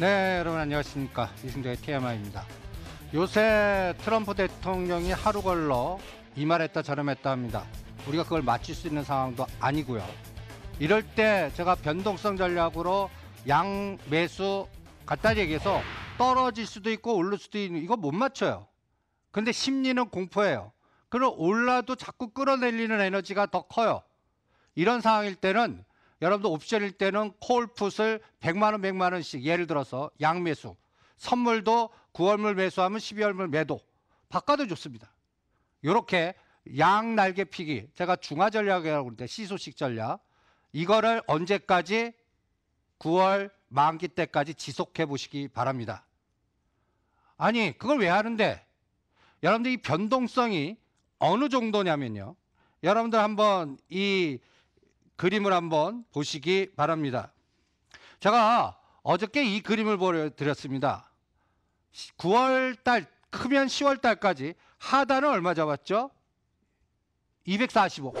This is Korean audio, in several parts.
네, 여러분 안녕하십니까. 이승조의 TMI입니다. 요새 트럼프 대통령이 하루 걸러 이 말했다 저렴했다 합니다. 우리가 그걸 맞출 수 있는 상황도 아니고요. 이럴 때 제가 변동성 전략으로 양 매수 간단히 얘기해서 떨어질 수도 있고 오를 수도 있는 이거 못 맞춰요. 근데 심리는 공포예요. 그럼 올라도 자꾸 끌어내리는 에너지가 더 커요. 이런 상황일 때는 여러분들 옵션일 때는 콜풋을 100만 원, 100만 원씩 예를 들어서 양매수, 선물도 9월물 매수하면 12월물 매도 바꿔도 좋습니다. 이렇게 양 날개 피기 제가 중화 전략이라고 그러는데 시소식 전략 이거를 언제까지 9월 만기 때까지 지속해 보시기 바랍니다. 아니 그걸 왜 하는데 여러분들 이 변동성이 어느 정도냐면요. 여러분들 한번 이 그림을 한번 보시기 바랍니다. 제가 어저께 이 그림을 보여드렸습니다. 9월달 크면 10월달까지 하단은 얼마 잡았죠? 245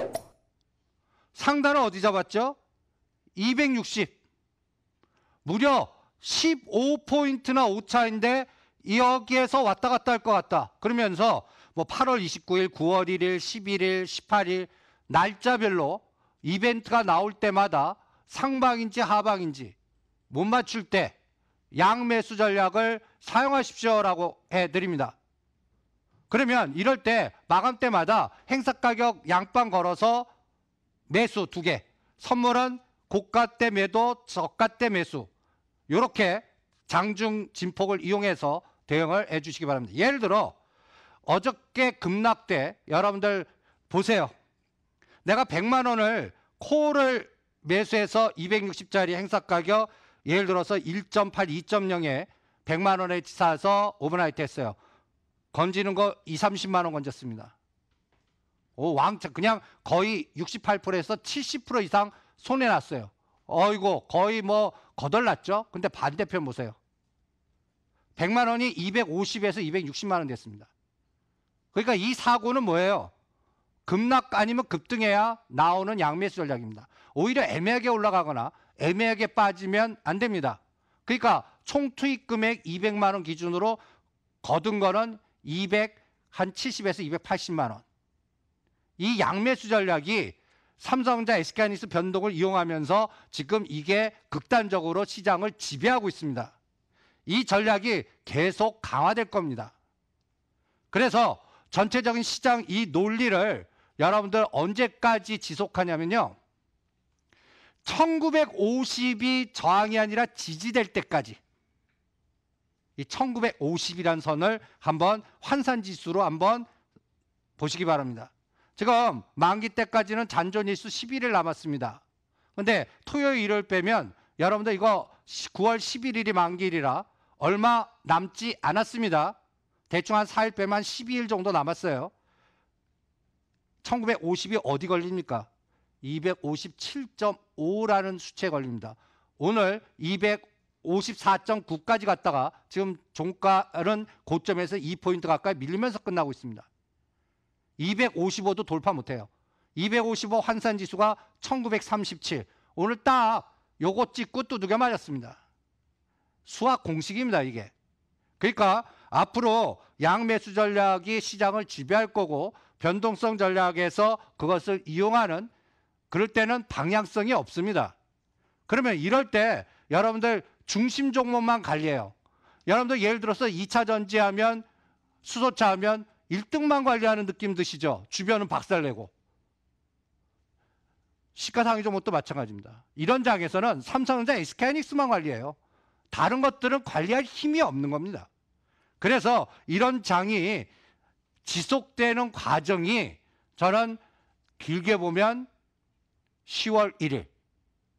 상단은 어디 잡았죠? 260 무려 15포인트나 오차인데 여기에서 왔다 갔다 할 것 같다 그러면서 뭐 8월 29일, 9월 1일, 11일, 18일 날짜별로 이벤트가 나올 때마다 상방인지 하방인지 못 맞출 때 양매수 전략을 사용하십시오라고 해드립니다. 그러면 이럴 때 마감 때마다 행사 가격 양방 걸어서 매수 두 개, 선물은 고가 때 매도, 저가 때 매수 이렇게 장중 진폭을 이용해서 대응을 해주시기 바랍니다. 예를 들어 어저께 급락 때 여러분들 보세요. 내가 100만 원을 콜를 매수해서 260짜리 행사 가격 예를 들어서 1.8, 2.0에 100만 원에 사서 오버나이트 했어요. 건지는 거 2, 30만 원 건졌습니다. 오, 왕창 그냥 거의 68%에서 70% 이상 손해 났어요. 어이고 거의 뭐 거덜났죠. 근데 반대편 보세요. 100만 원이 250에서 260만 원 됐습니다. 그러니까 이 사고는 뭐예요? 급락 아니면 급등해야 나오는 양매수 전략입니다. 오히려 애매하게 올라가거나 애매하게 빠지면 안 됩니다. 그러니까 총 투입 금액 200만 원 기준으로 거둔 거는 200, 한 70에서 280만 원. 이 양매수 전략이 삼성자 SK하이닉스 변동을 이용하면서 지금 이게 극단적으로 시장을 지배하고 있습니다. 이 전략이 계속 강화될 겁니다. 그래서 전체적인 시장 이 논리를 여러분들 언제까지 지속하냐면요. 1950이 저항이 아니라 지지될 때까지 이1 9 5 0이라 선을 한번 환산지수로 한번 보시기 바랍니다. 지금 만기 때까지는 잔존일수 11일 남았습니다. 근데 토요일, 일요 빼면 여러분들 이거 9월 11일이 만기일이라 얼마 남지 않았습니다. 대충 한 4일 빼면 한 12일 정도 남았어요. 1950이 어디 걸립니까? 257.5라는 수치에 걸립니다. 오늘 254.9까지 갔다가 지금 종가는 고점에서 2포인트 가까이 밀리면서 끝나고 있습니다. 255도 돌파 못해요. 255 환산지수가 1937. 오늘 딱 요거 찍고 두드겨 맞았습니다. 수학 공식입니다, 이게. 그러니까 앞으로 양매수 전략이 시장을 지배할 거고 변동성 전략에서 그것을 이용하는 그럴 때는 방향성이 없습니다. 그러면 이럴 때 여러분들 중심 종목만 관리해요. 여러분들 예를 들어서 2차 전지하면 수소차 하면 1등만 관리하는 느낌 드시죠? 주변은 박살내고. 시가상위 종목도 마찬가지입니다. 이런 장에서는 삼성전자 SK하이닉스만 관리해요. 다른 것들은 관리할 힘이 없는 겁니다. 그래서 이런 장이 지속되는 과정이 저는 길게 보면 10월 1일,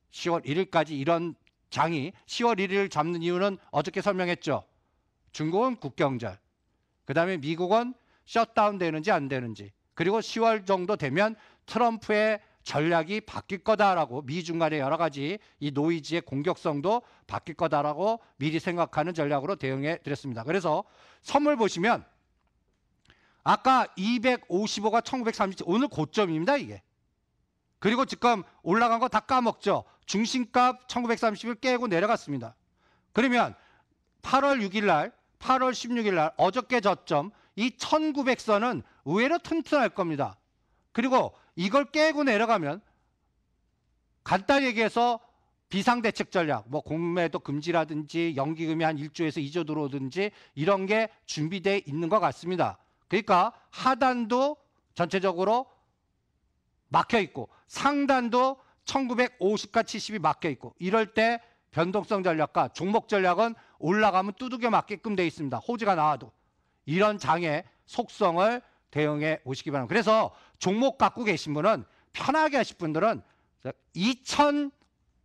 10월 1일까지 이런 장이 10월 1일을 잡는 이유는 어저께 설명했죠. 중국은 국경절, 그 다음에 미국은 셧다운 되는지 안 되는지, 그리고 10월 정도 되면 트럼프의 전략이 바뀔 거다라고 미중 간의 여러 가지 이 노이즈의 공격성도 바뀔 거다라고 미리 생각하는 전략으로 대응해 드렸습니다. 그래서 선물 보시면 아까 255가 1937 오늘 고점입니다 이게 그리고 지금 올라간 거 다 까먹죠 중심값 1930을 깨고 내려갔습니다 그러면 8월 6일 날 8월 16일 날 어저께 저점 이 1900선은 의외로 튼튼할 겁니다 그리고 이걸 깨고 내려가면 간단히 얘기해서 비상대책 전략, 뭐 공매도 금지라든지 연기금이 한 1조에서 2조 들어오든지 이런 게 준비돼 있는 것 같습니다. 그러니까 하단도 전체적으로 막혀 있고 상단도 1950과 70이 막혀 있고 이럴 때 변동성 전략과 종목 전략은 올라가면 두둑겨 맞게끔 돼 있습니다. 호지가 나와도 이런 장의 속성을 대응해 오시기 바랍니다. 그래서 종목 갖고 계신 분은 편하게 하실 분들은 2000,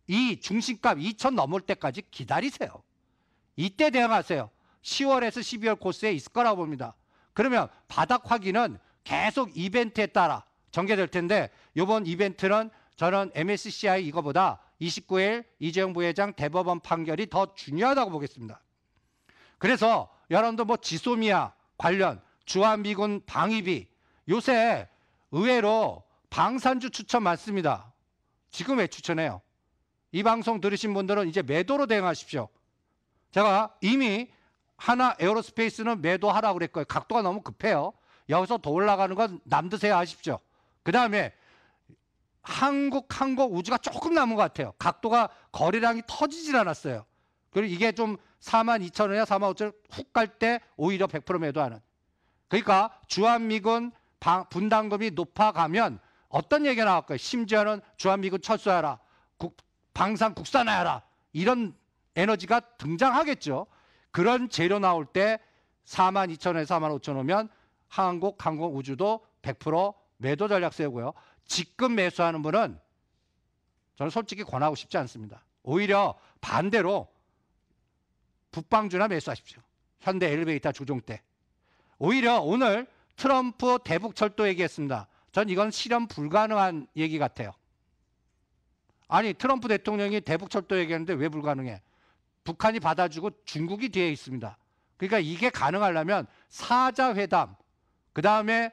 이 중심값 2000 넘을 때까지 기다리세요. 이때 대응하세요. 10월에서 12월 코스에 있을 거라고 봅니다. 그러면 바닥 확인은 계속 이벤트에 따라 전개될 텐데 이번 이벤트는 저는 MSCI 이거보다 29일 이재용 부회장 대법원 판결이 더 중요하다고 보겠습니다. 그래서 여러분도 뭐 지소미아 관련 주한미군 방위비 요새 의외로 방산주 추천 많습니다. 지금 왜 추천해요? 이 방송 들으신 분들은 이제 매도로 대응하십시오. 제가 이미 하나 에어로스페이스는 매도하라 그랬고요 각도가 너무 급해요. 여기서 더 올라가는 건 남드세요 아십시오그 다음에 한국 항공 우주가 조금 남은 것 같아요. 각도가 거래량이 터지질 않았어요. 그리고 이게 좀 4만 2천 원이나 4만 5천 원훅갈 때 오히려 100% 매도하는. 그러니까 주한미군 분담금이 높아가면 어떤 얘기가 나올 거요 심지어는 주한미군 철수하라. 국, 방산 국산화하라. 이런 에너지가 등장하겠죠. 그런 재료 나올 때 4만 2천 원에 4만 5천 오면 한국 항공 우주도 100% 매도 전략 세우고요. 직급 매수하는 분은 저는 솔직히 권하고 싶지 않습니다. 오히려 반대로 북방주나 매수하십시오. 현대 엘리베이터 조종 때. 오히려 오늘 트럼프 대북 철도 얘기했습니다. 전 이건 실현 불가능한 얘기 같아요. 아니 트럼프 대통령이 대북 철도 얘기하는데 왜 불가능해? 북한이 받아주고 중국이 뒤에 있습니다. 그러니까 이게 가능하려면 사자회담, 그 다음에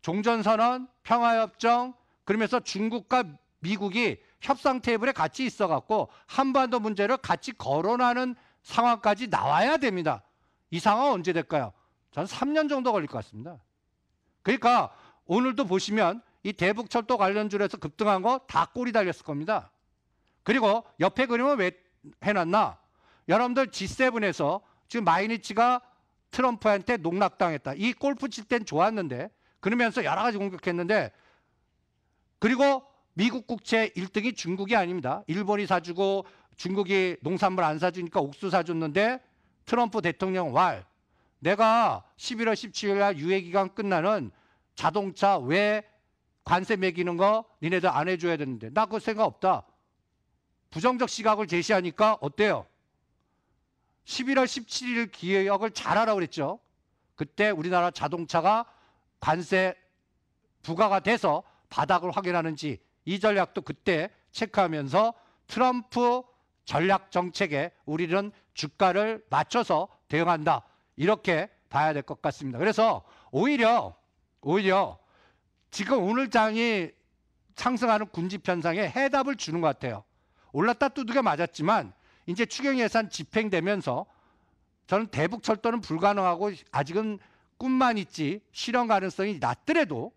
종전선언, 평화협정, 그러면서 중국과 미국이 협상 테이블에 같이 있어갖고 한반도 문제를 같이 거론하는 상황까지 나와야 됩니다. 이 상황 언제 될까요? 저는 3년 정도 걸릴 것 같습니다. 그러니까 오늘도 보시면 이 대북철도 관련 줄에서 급등한 거 다 꼬리 달렸을 겁니다. 그리고 옆에 그림은 왜 해놨나? 여러분들 G7에서 지금 마이니치가 트럼프한테 농락당했다. 이 골프 칠 땐 좋았는데 그러면서 여러 가지 공격했는데 그리고 미국 국채 1등이 중국이 아닙니다. 일본이 사주고 중국이 농산물 안 사주니까 옥수 사줬는데 트럼프 대통령 왈 내가 11월 17일 날 유예기간 끝나는 자동차 왜 관세 매기는 거 니네들 안 해줘야 되는데 나 그거 생각 없다. 부정적 시각을 제시하니까 어때요? 11월 17일 기획을 잘하라고 그랬죠. 그때 우리나라 자동차가 관세 부과가 돼서 바닥을 확인하는지 이 전략도 그때 체크하면서 트럼프 전략 정책에 우리는 주가를 맞춰서 대응한다. 이렇게 봐야 될 것 같습니다. 그래서 오히려 오히려 지금 오늘 장이 상승하는 군집 현상에 해답을 주는 것 같아요. 올랐다 두드겨 맞았지만 이제 추경 예산 집행되면서 저는 대북 철도는 불가능하고 아직은 꿈만 있지 실현 가능성이 낮더라도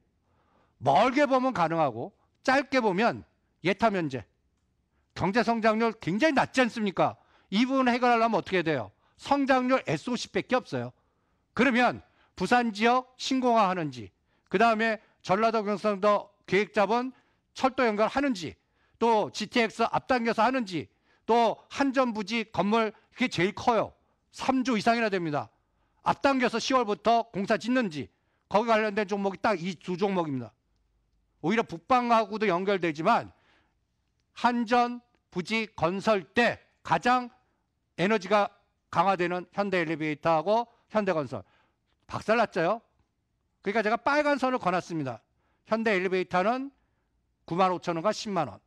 멀게 보면 가능하고 짧게 보면 예타면제 경제 성장률 굉장히 낮지 않습니까? 이 부분 해결하려면 어떻게 돼요? 성장률 SO10밖에 없어요. 그러면 부산 지역 신공화하는지 그 다음에 전라도 경상도 계획자본 철도 연결하는지 또 GTX 앞당겨서 하는지 또 한전 부지 건물 그게 제일 커요. 3조 이상이나 됩니다. 앞당겨서 10월부터 공사 짓는지 거기 관련된 종목이 딱 이 두 종목입니다. 오히려 북방하고도 연결되지만 한전 부지 건설 때 가장 에너지가 강화되는 현대 엘리베이터하고 현대건설 박살났죠. 그러니까 제가 빨간 선을 거놨습니다. 현대 엘리베이터는 9만 5천 원과 10만 원.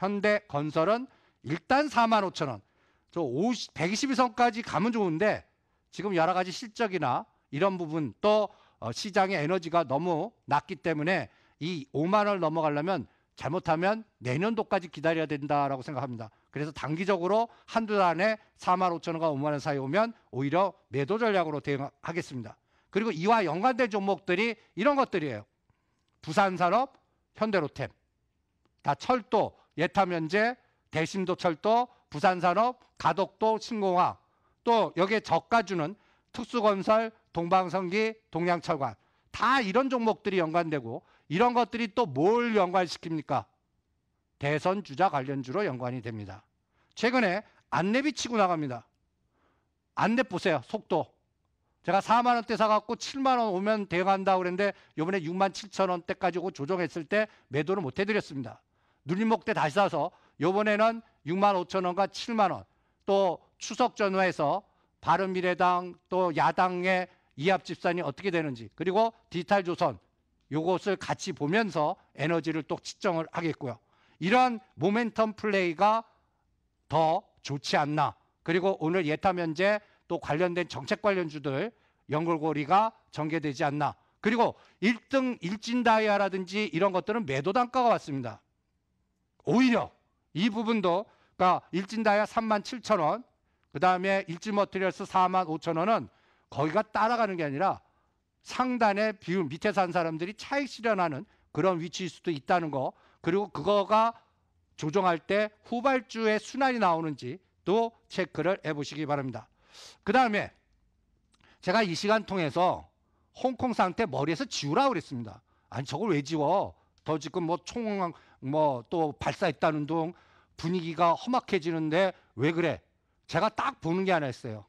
현대건설은 일단 4만 5천 원. 저 50, 122선까지 가면 좋은데 지금 여러 가지 실적이나 이런 부분 또 어, 시장의 에너지가 너무 낮기 때문에 이 5만 원을 넘어가려면 잘못하면 내년도까지 기다려야 된다라고 생각합니다. 그래서 단기적으로 한두 달 안에 4만 5천 원과 5만 원 사이 에 오면 오히려 매도 전략으로 대응하겠습니다. 그리고 이와 연관된 종목들이 이런 것들이에요. 부산산업, 현대로템, 다 철도, 예타면제, 대신도철도 부산산업, 가덕도 신공화또 여기에 저가주는 특수건설, 동방성기, 동양철관 다 이런 종목들이 연관되고 이런 것들이 또 뭘 연관시킵니까? 대선 주자 관련주로 연관이 됩니다. 최근에 안내비 치고 나갑니다. 안내 보세요. 속도. 제가 4만 원대 사갖고 7만 원 오면 대응한다 그랬는데 요번에 6만 7천 원대까지 오고 조정했을 때 매도를 못 해드렸습니다. 눌림목 대 다시 사서 요번에는 6만 5천 원과 7만 원또 추석 전후에서 바른미래당 또 야당의 이합 집산이 어떻게 되는지 그리고 디지털 조선 요것을 같이 보면서 에너지를 또 측정을 하겠고요. 이러한 모멘텀 플레이가 더 좋지 않나. 그리고 오늘 예타 면제 또 관련된 정책 관련주들 연결고리가 전개되지 않나. 그리고 1등 일진 다이아라든지 이런 것들은 매도 단가가 왔습니다. 오히려 이 부분도 그러니까 일진다야 3만 7천 원, 그 다음에 일진 머트리얼스 4만 5천 원은 거기가 따라가는 게 아니라 상단에 비율 밑에 산 사람들이 차익 실현하는 그런 위치일 수도 있다는 거 그리고 그거가 조정할 때후발주의 순환이 나오는지 또 체크를 해보시기 바랍니다. 그 다음에 제가 이 시간 통해서 홍콩 상태 머리에서 지우라고 그랬습니다. 아니 저걸 왜 지워? 더 지금 뭐총 뭐또 발사했다는 둥 분위기가 험악해지는데 왜 그래? 제가 딱 보는 게 하나 있어요.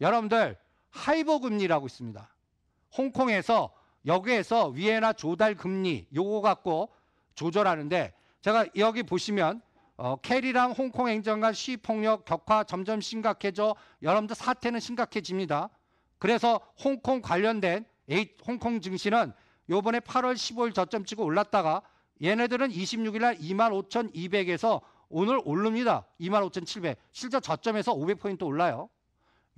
여러분들 하이버 금리라고 있습니다. 홍콩에서 여기에서 위에나 조달 금리 요거 갖고 조절하는데 제가 여기 보시면 어, 캐리랑 홍콩 행정 관 시위 폭력 격화 점점 심각해져 여러분들 사태는 심각해집니다. 그래서 홍콩 관련된 에이, 홍콩 증시는 요번에 8월 15일 저점 찍고 올랐다가 얘네들은 26일 날 25,200에서 오늘 오릅니다. 25,700. 실제 저점에서 500포인트 올라요.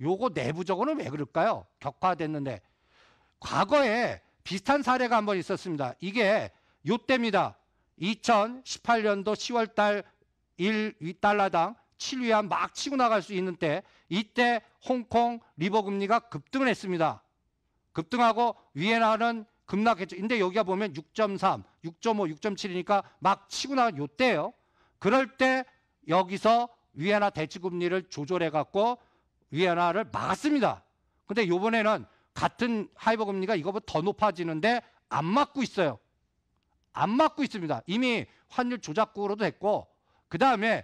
요거 내부적으로는 왜 그럴까요? 격화됐는데. 과거에 비슷한 사례가 한번 있었습니다. 이게 요때입니다. 2018년도 10월 달 1달러당 7위안 막 치고 나갈 수 있는 때 이때 홍콩 리버 금리가 급등을 했습니다. 급등하고 위에나는 급락했죠. 근데 여기가 보면 6.3, 6.5, 6.7이니까 막 치고 나온 요때요 그럴 때 여기서 위안화 대치금리를 조절해 갖고 위안화를 막았습니다. 근데 요번에는 같은 하이버 금리가 이거보다 더 높아지는데 안 막고 있어요. 안 막고 있습니다. 이미 환율 조작구로도 됐고 그다음에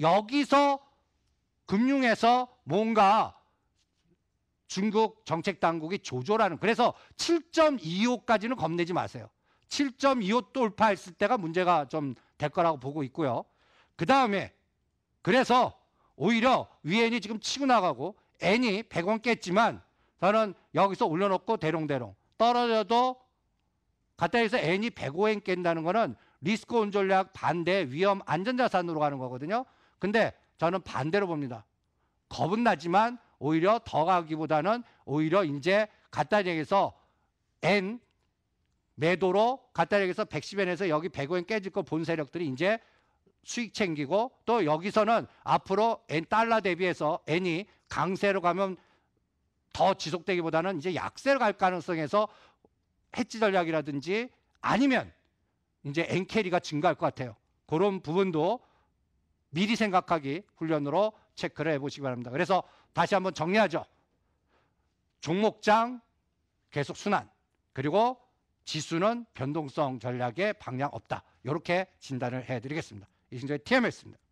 여기서 금융에서 뭔가 중국 정책 당국이 조절하는 그래서 7.25까지는 겁내지 마세요. 7.25 돌파했을 때가 문제가 좀 될 거라고 보고 있고요. 그 다음에 그래서 오히려 위엔이 지금 치고 나가고 N이 100원 깼지만 저는 여기서 올려놓고 대롱대롱 떨어져도 가타에서 N이 105엔 깬다는 거는 리스크 온 전략 반대 위험 안전자산으로 가는 거거든요. 근데 저는 반대로 봅니다. 겁은 나지만 오히려 더 가기보다는 오히려 이제 간단히얘기해서 N 매도로 간단히얘기해서 110엔에서 여기 105엔 깨질 거 본 세력들이 이제 수익 챙기고 또 여기서는 앞으로 N 달러 대비해서 N이 강세로 가면 더 지속되기보다는 이제 약세로 갈 가능성에서 해지 전략이라든지 아니면 이제 N 캐리가 증가할 것 같아요. 그런 부분도 미리 생각하기 훈련으로 체크를 해보시기 바랍니다. 그래서 다시 한번 정리하죠. 종목장 계속 순환 그리고 지수는 변동성 전략에 방향 없다. 이렇게 진단을 해드리겠습니다. 이승철의 TMS입니다.